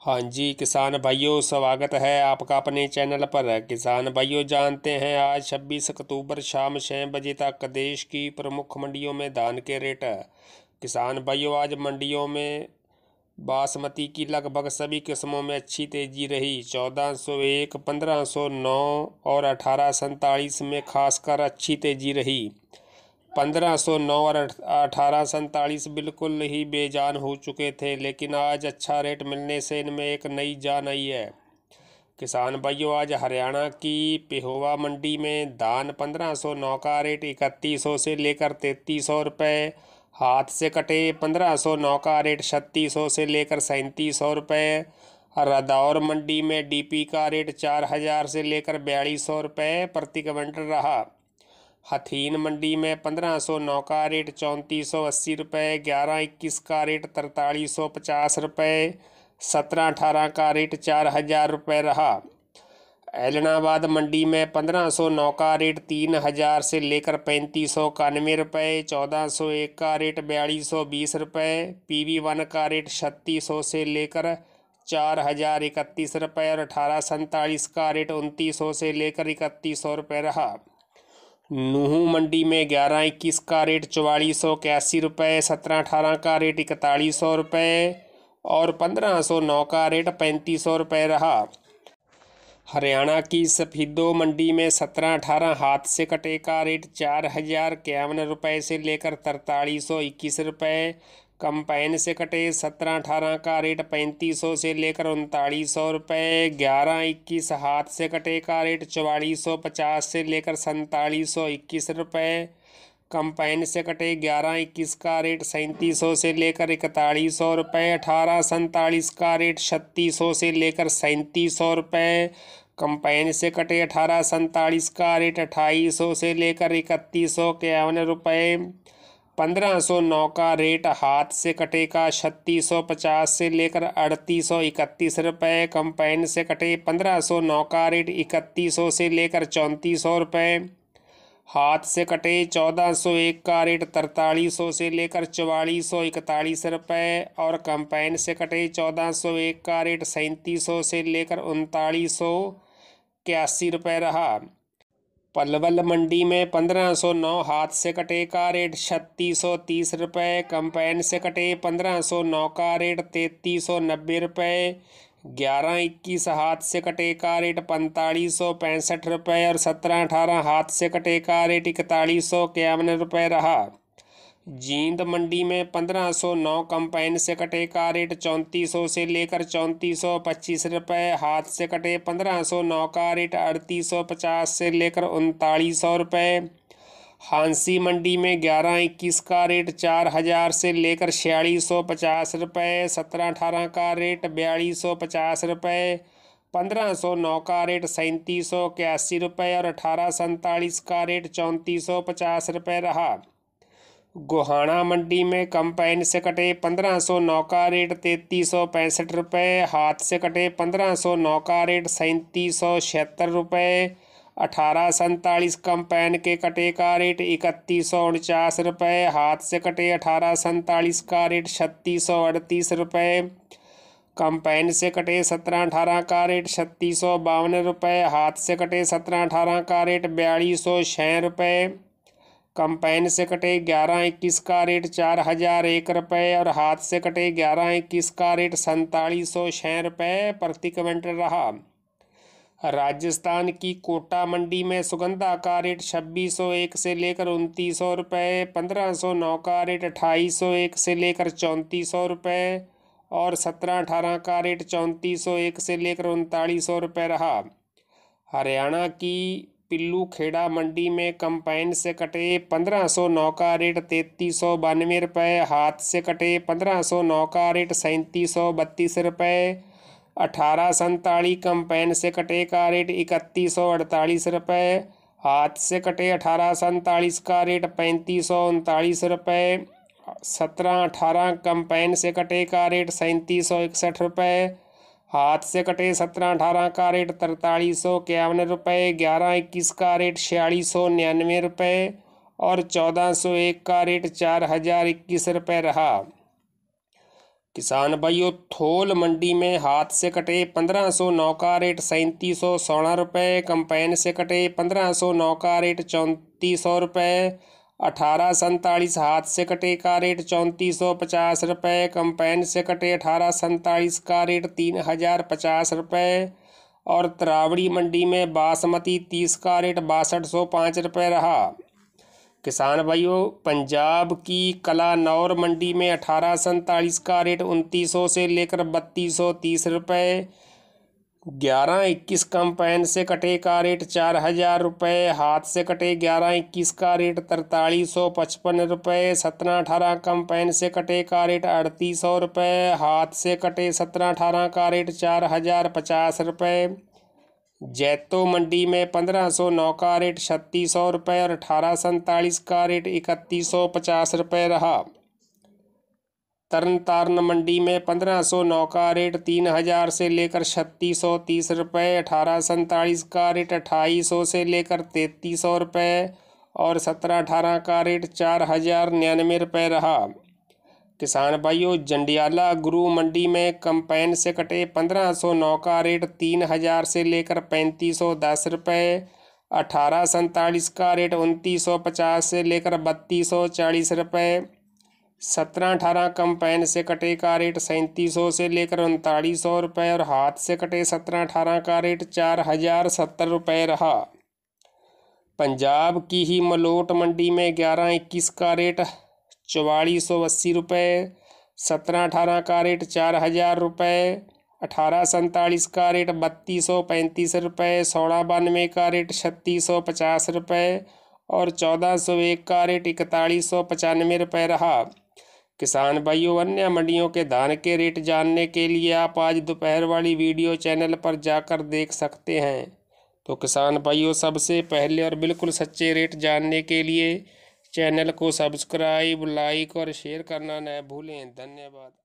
हाँ जी किसान भाइयों स्वागत है आपका अपने चैनल पर किसान भाइयों जानते हैं आज 26 अक्टूबर शाम छः बजे तक देश की प्रमुख मंडियों में धान के रेट किसान भाइयों आज मंडियों में बासमती की लगभग सभी किस्मों में अच्छी तेज़ी रही चौदह सौ एक पंद्रह सौ नौ और अठारह सैंतालीस में खासकर अच्छी तेज़ी रही पंद्रह सौ नौ और अठारह सैंतालीस बिल्कुल ही बेजान हो चुके थे लेकिन आज अच्छा रेट मिलने से इनमें एक नई जान आई है किसान भाइयों आज हरियाणा की पिहोवा मंडी में धान पंद्रह सौ नौ का रेट इकतीस सौ से लेकर तैतीस सौ रुपये हाथ से कटे पंद्रह सौ नौ का रेट छत्तीस सौ से लेकर सैंतीस सौ रुपये रदौर मंडी में डीपी का रेट चार हज़ार से लेकर बयालीस सौ रुपये प्रति क्विंटल रहा हथीन मंडी में पंद्रह सौ नौ का रेट चौंतीस सौ अस्सी रुपये ग्यारह इक्कीस का रेट तरतालीस सौ पचास रुपये सत्रह अठारह का रेट चार हज़ार रुपये रहा एलनाबाद मंडी में पंद्रह सौ नौ का रेट तीन हज़ार से लेकर पैंतीस सौ इक्यानवे रुपये चौदह सौ एक का रेट बयालीस सौ बीस रुपये पी वी वन का रेट छत्तीस सौ से लेकर चार हज़ार इकतीस रुपये और अठारह सैंतालीस का रेट उनतीस सौ से लेकर इकतीस सौ रुपये रहा नूहू मंडी में ग्यारह इक्कीस का रेट चवालीस सौ इक्यासी रुपये सत्रह अठारह का रेट इकतालीस सौ रुपये और पंद्रह सौ नौ का रेट पैंतीस सौ रुपये रहा हरियाणा की सफीदो मंडी में सत्रह अठारह हाथ से कटे का रेट चार हजार इक्यावन रुपये से लेकर तरतालीस सौ इक्कीस रुपये कंपाइन से कटे सत्रह अठारह का रेट पैंतीस सौ से लेकर उनतालीस सौ रुपये ग्यारह इक्कीस हाथ से कटे का रेट चवालीस सौ पचास से लेकर सैंतालीस सौ इक्कीस रुपये कंपाइन से कटे ग्यारह इक्कीस का रेट सैंतीस सौ से लेकर इकतालीस सौ रुपये अठारह सैंतालीस का रेट छत्तीस सौ से लेकर सैंतीस सौ रुपये कंपाइन से कटे अठारह सैंतालीस का रेट अट्ठाईस सौ से लेकर इकतीस सौ इक्यावन रुपये पंद्रह सौ नौ का रेट हाथ से कटेगा छत्तीस सौ पचास से लेकर अड़तीस सौ इकतीस रुपये कंपाइन से कटे पंद्रह सौ नौ का रेट इकतीस सौ से लेकर चौंतीस सौ रुपये हाथ से कटे चौदह सौ एक का रेट तरतालीस सौ से लेकर चवालीस सौ इकतालीस रुपये और कंपाइन से कटे चौदह सौ एक का रेट सैंतीस सौ से लेकर उनतालीस सौ इक्यासी रुपये रहा पलवल मंडी में पंद्रह सौ नौ हाथ से कटे का रेट छत्तीस सौ तीस रुपये कंपेन से कटे पंद्रह सौ नौ का रेट तैतीस सौ नब्बे रुपये ग्यारह इक्कीस हाथ से कटे का रेट पैंतालीस सौ पैंसठ रुपये और सत्रह अठारह हाथ से कटे का रेट इकतालीस सौ इक्यावन रुपये रहा जींद मंडी में पंद्रह सौ नौ कंपाइन से कटे का रेट चौंतीस सौ से लेकर चौंतीस सौ पच्चीस रुपए हाथ से कटे पंद्रह सौ नौ का रेट अड़तीस सौ पचास से लेकर उनतालीस सौ रुपये हांसी मंडी में ग्यारह इक्कीस का रेट चार हज़ार से लेकर छियालीस सौ पचास रुपये सत्रह अठारह का रेट बयालीस सौ पचास रुपये पंद्रह सौ नौ का रेट सैंतीस सौ इक्यासी रुपये और अठारह सैंतालीस का रेट चौंतीस सौ पचास रुपये रहा गोहाणा मंडी में कंपाइन से कटे पंद्रह सौ नौ का रेट तैतीस सौ पैंसठ रुपये हाथ से कटे पंद्रह सौ नौ का रेट सैंतीस सौ छिहत्तर रुपये अठारह सैंतालीस कंपाइन के कटे का रेट इकतीस सौ उनचास रुपये हाथ से कटे अठारह सैंतालीस का रेट छत्तीस सौ अड़तीस रुपये कंपाइन से कटे सत्रह अठारह का रेट छत्तीस सौ बावन रुपये हाथ से कटे सत्रह अठारह का रेट बयालीस सौ छः रुपये कंपेन से कटे ग्यारह इक्कीस का रेट चार हजार एक रुपये और हाथ से कटे ग्यारह इक्कीस का रेट सैंतालीस सौ छः रुपये प्रति क्विंटल रहा राजस्थान की कोटा मंडी में सुगंधा का रेट छब्बीस सौ एक से लेकर उनतीस सौ रुपये पंद्रह सौ नौ का रेट अट्ठाईस सौ एक से लेकर चौंतीस सौ रुपये और सत्रह अठारह का रेट चौंतीस सौ एक से लेकर उनतालीस सौ रुपये रहा हरियाणा की पिल्लू खेड़ा मंडी में कंपाइन से कटे पंद्रह सौ नौ का रेट तैतीस सौ बानवे रुपये हाथ से कटे पंद्रह सौ नौ का रेट सैंतीस सौ बत्तीस रुपये अठारह संताली कंपाइन से कटे का रेट इकतीस सौ अड़तालीस रुपये हाथ से कटे अठारह संतालीस का रेट पैंतीस सौ उनतालीस रुपये सत्रह अठारह कंपाइन से कटे का रेट सैंतीस सौ इकसठ रुपये हाथ से कटे सत्रह अठारह का रेट तरतालीस सौ इक्यावन रुपये ग्यारह इक्कीस का रेट छियालीस सौ निन्यानवे रुपये और चौदह सौ एक का रेट चार हजार इक्कीस रुपये रहा किसान भाइयों थोल मंडी में हाथ से कटे पंद्रह सौ नौ का रेट सैंतीस सौ सोलह रुपये कंपेन से कटे पंद्रह सौ नौ का रेट चौंतीस सौ रुपये अठारह सैंतालीस हाथ से कटे का रेट चौंतीस सौ पचास रुपये कंपेन से कटे अठारह सैंतालीस का रेट तीन हज़ार पचास रुपये और त्रावड़ी मंडी में बासमती तीस का रेट बासठ सौ पाँच रुपये रहा किसान भाइयों पंजाब की कलानौर मंडी में अठारह सैंतालीस का रेट उनतीस सौ से लेकर बत्तीस सौ तीस रुपये ग्यारह इक्कीस कम पैन से कटे का रेट चार हजार रुपये हाथ से कटे ग्यारह इक्कीस का रेट तरतालीस सौ पचपन रुपये सत्रह अठारह कम पैन से कटे का रेट अड़तीस सौ रुपये हाथ से कटे सत्रह अठारह का रेट चार हजार पचास रुपये जैतो मंडी में पंद्रह सौ नौ का रेट छत्तीस सौ रुपये और अठारह सैंतालीस का रेट इकतीस सौ पचास रुपये रहा तरन मंडी में पंद्रह सौ नौ का रेट तीन हजार से लेकर छत्तीस सौ तीस रुपये अठारह सैंतालीस का रेट अट्ठाईस सौ से लेकर तैतीस सौ रुपये और सत्रह अठारह का रेट चार हजार निन्यानवे रुपये रहा किसान भाइयों जंडियाला गुरु मंडी में कंपेन से कटे पंद्रह सौ नौ का रेट तीन हजार से लेकर पैंतीस सौ दस रुपये अठारह सैंतालीस का रेट उनतीस सौ पचास से लेकर बत्तीस सौ चालीस रुपये सत्रह अठारह कम पैन से कटे का रेट सैंतीस सौ से लेकर उनतालीस सौ रुपये और हाथ से कटे सत्रह अठारह का रेट चार हजार सत्तर रुपये रहा पंजाब की ही मलोट मंडी में ग्यारह इक्कीस का रेट चवालीस सौ अस्सी रुपये सत्रह अठारह का रेट चार हज़ार रुपये अठारह सैंतालीस का रेट बत्तीस सौ पैंतीस रुपये सोलह बानवे का रेट छत्तीस सौ पचास रुपये और चौदह सौ एक का रेट इकतालीस सौ पचानवे रुपये रहा किसान भाइयों अन्य मंडियों के धान के रेट जानने के लिए आप आज दोपहर वाली वीडियो चैनल पर जाकर देख सकते हैं तो किसान भाइयों सबसे पहले और बिल्कुल सच्चे रेट जानने के लिए चैनल को सब्सक्राइब लाइक और शेयर करना न भूलें धन्यवाद